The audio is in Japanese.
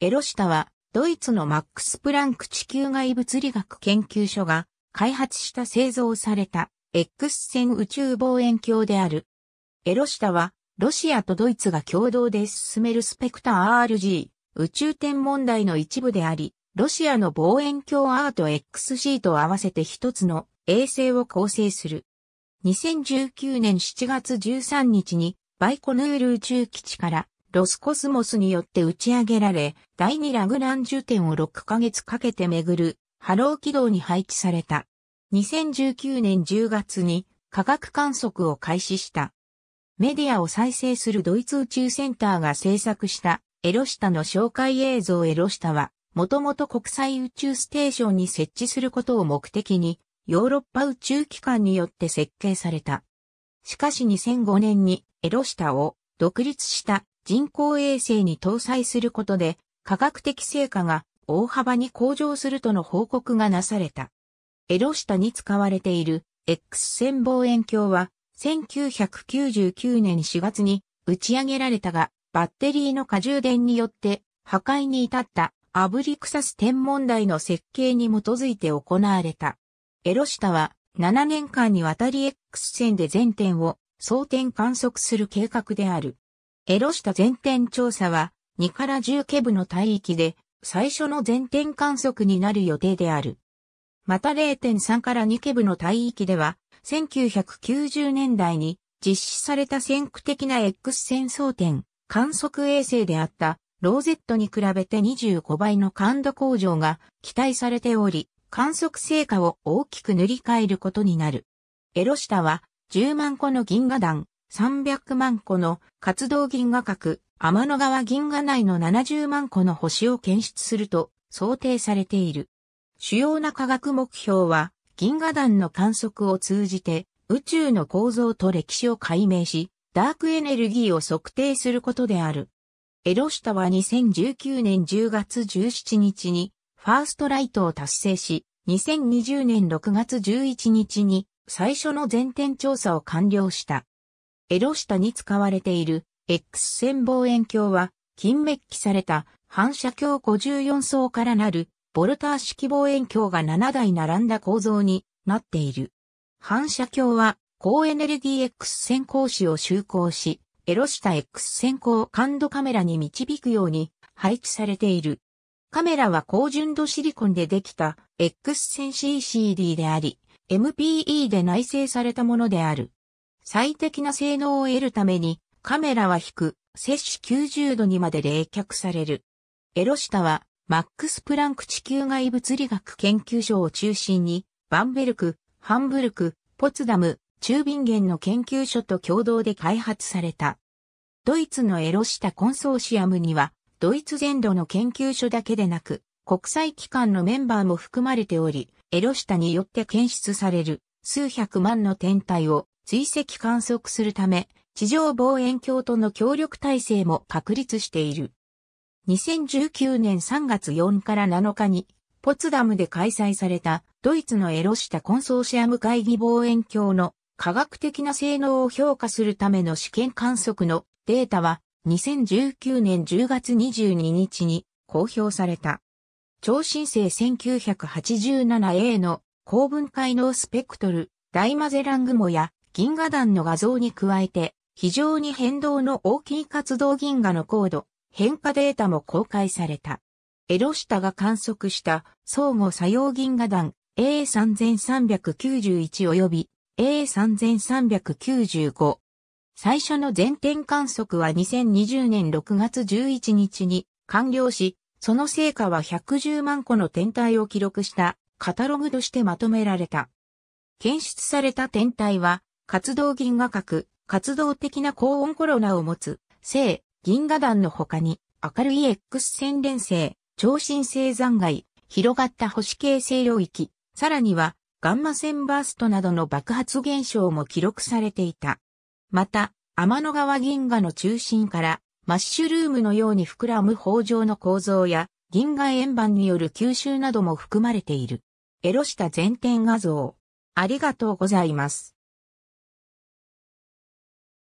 エロシタは、ドイツのマックス・プランク地球外物理学研究所が開発した製造された X 線宇宙望遠鏡である。エロシタは、ロシアとドイツが共同で進めるスペクター RG 宇宙天問題の一部であり、ロシアの望遠鏡アート XC と合わせて一つの衛星を構成する。2019年7月13日にバイコヌール宇宙基地からロスコスモスによって打ち上げられ、第2ラグラン重点を6ヶ月かけて巡るハロー軌道に配置された。2019年10月に科学観測を開始した。メディアを再生するドイツ宇宙センターが制作したエロシタの紹介映像エロシタは、もともと国際宇宙ステーションに設置することを目的に、ヨーロッパ宇宙機関によって設計された。しかし2005年にエロシタを独立した人工衛星に搭載することで科学的成果が大幅に向上するとの報告がなされた。エロ下に使われている X 線望遠鏡は1999年4月に打ち上げられたがバッテリーの過充電によって破壊に至ったアブリクサス天文台の設計に基づいて行われた。エロ下は7年間にわたり X 線で全点を総点観測する計画である。エロした前転調査は2から10ケブの帯域で最初の前転観測になる予定である。また0.3から2ケブの帯域では1990年代に実施された先駆的な X 線争点観測衛星であったローゼットに比べて25倍の感度向上が期待されており、観測成果を大きく塗り替えることになる。エロシタは10万個の銀河団300万個の活動銀河核、天の川銀河内の70万個の星を検出すると想定されている。主要な科学目標は、銀河団の観測を通じて宇宙の構造と歴史を解明し、ダークエネルギーを測定することである。エロシタは2019年10月17日にファーストライトを達成し、2020年6月11日に最初の全天調査を完了した。エロ下に使われている X 線望遠鏡は、金メッキされた反射鏡54層からなるボルター式望遠鏡が7台並んだ構造になっている。反射鏡は高エネルギー X 線光子を就航し、エロ下 X 線光感度カメラに導くように配置されている。カメラは高純度シリコンでできた X 線 CCD であり、MPE で内製されたものである。最適な性能を得るために、カメラは引く、摂氏90度にまで冷却される。エロシタは、マックス・プランク地球外物理学研究所を中心に、バンベルク、ハンブルク、ポツダム、中ビンゲンの研究所と共同で開発された。ドイツのエロシタコンソーシアムには、ドイツ全土の研究所だけでなく、国際機関のメンバーも含まれており、エロシタによって検出される数百万の天体を追跡観測するため、地上望遠鏡との協力体制も確立している。2019年3月4から7日に、ポツダムで開催されたドイツのエロシタコンソーシアム会議望遠鏡の科学的な性能を評価するための試験観測のデータは2019年10月22日に公表された。超新星 1987A の高分解能スペクトル、ダイマゼラングモや銀河団の画像に加えて、非常に変動の大きい活動銀河の高度、変化データも公開された。エロシタが観測した相互作用銀河団 A3391 及び A3395。最初の全天観測は2020年6月11日に完了し、その成果は110万個の天体を記録したカタログとしてまとめられた。検出された天体は活動銀河核、活動的な高温コロナを持つ、正、銀河団の他に、明るい X 線連星、超新星残骸、広がった星形成領域、さらには、ガンマ線バーストなどの爆発現象も記録されていた。また、天の川銀河の中心から、マッシュルームのように膨らむ砲状の構造や、銀河円盤による吸収なども含まれている。エロした前点画像。ありがとうございます。